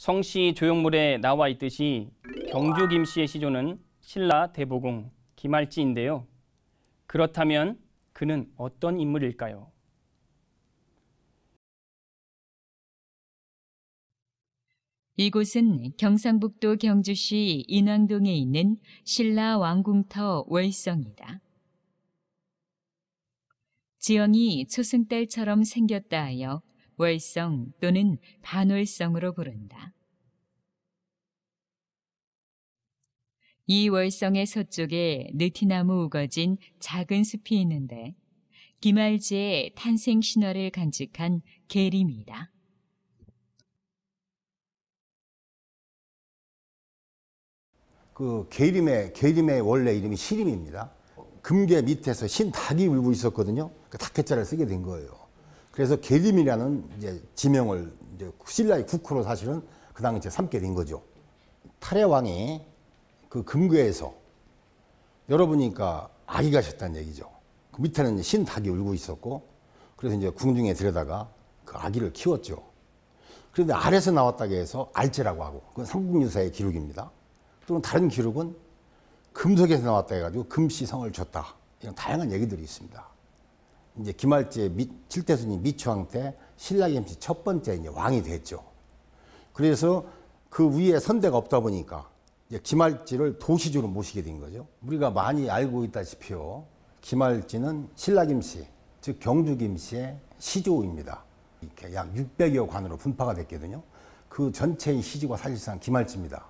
성씨 조형물에 나와 있듯이 경주 김씨의 시조는 신라 대보공 김할지인데요. 그렇다면 그는 어떤 인물일까요? 이곳은 경상북도 경주시 인왕동에 있는 신라 왕궁터 월성이다. 지형이 초승달처럼 생겼다 하여 월성 또는 반월성으로 부른다. 이 월성의 서쪽에 느티나무 우거진 작은 숲이 있는데 기말지의 탄생 신화를 간직한 계림이다. 그 계림의 계림의 원래 이름이 시림입니다. 금괴 밑에서 신 닭이 울고 있었거든요. 그닭개자를 쓰게 된 거예요. 그래서 계림이라는 이제 지명을 이제 신라의 국호로 사실은 그 당시에 삼게 된 거죠. 탈의 왕이 그 금괴에서 열어보니까 아기가 셨다는 얘기죠. 그 밑에는 신 닭이 울고 있었고 그래서 이제 궁중에 들여다가 그 아기를 키웠죠. 그런데 알에서 나왔다고 해서 알제라고 하고 그건 삼국유사의 기록입니다. 또는 다른 기록은 금속에서 나왔다 해가지고 금시성을 줬다 이런 다양한 얘기들이 있습니다. 이제 김할지의 미, 7대 스님 미추왕 때 신라김씨 첫 번째 이제 왕이 됐죠. 그래서 그 위에 선대가 없다 보니까 이제 김할지를 도시주로 모시게 된 거죠. 우리가 많이 알고 있다시피요. 김할지는 신라김씨, 즉 경주김씨의 시조입니다. 이렇게 약 600여 관으로 분파가 됐거든요. 그 전체의 시조가 사실상 김할지입니다.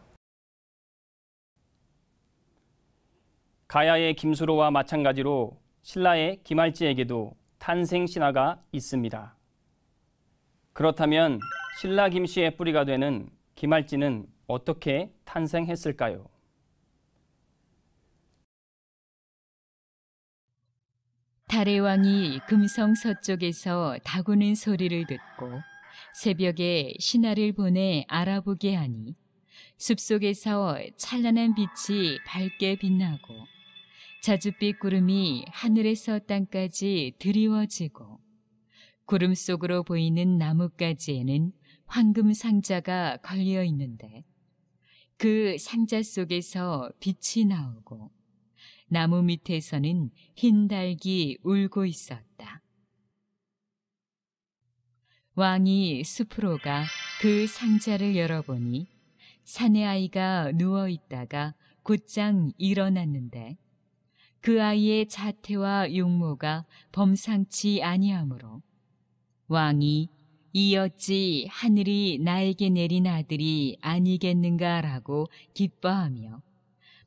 가야의 김수로와 마찬가지로 신라의 김할지에게도 탄생 신화가 있습니다. 그렇다면 신라 김씨의 뿌리가 되는 김할지는 어떻게 탄생했을까요? 달의 왕이 금성 서쪽에서 다구는 소리를 듣고 새벽에 신하를 보내 알아보게 하니 숲속에서 찬란한 빛이 밝게 빛나고 자줏빛 구름이 하늘에서 땅까지 드리워지고 구름 속으로 보이는 나뭇가지에는 황금 상자가 걸려 있는데 그 상자 속에서 빛이 나오고 나무 밑에서는 흰 달기 울고 있었다. 왕이 스프로가 그 상자를 열어보니 사내 아이가 누워 있다가 곧장 일어났는데 그 아이의 자태와 용모가 범상치 아니하므로 왕이 이었지 하늘이 나에게 내린 아들이 아니겠는가라고 기뻐하며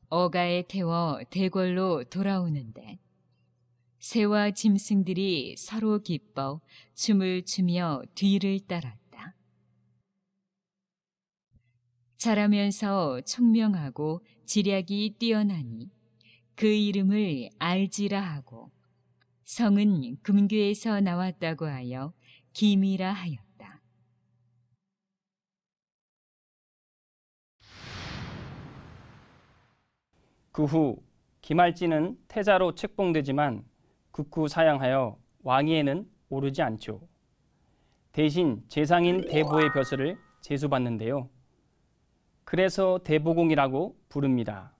어가에 태워 대궐로 돌아오는데 새와 짐승들이 서로 기뻐 춤을 추며 뒤를 따랐다. 자라면서 총명하고 지략이 뛰어나니 그 이름을 알지라 하고 성은 금교에서 나왔다고 하여 김이라 하였다. 그 후 김알지는 태자로 책봉되지만 극후 사양하여 왕위에는 오르지 않죠. 대신 재상인 대보의 벼슬을 제수받는데요. 그래서 대보공이라고 부릅니다.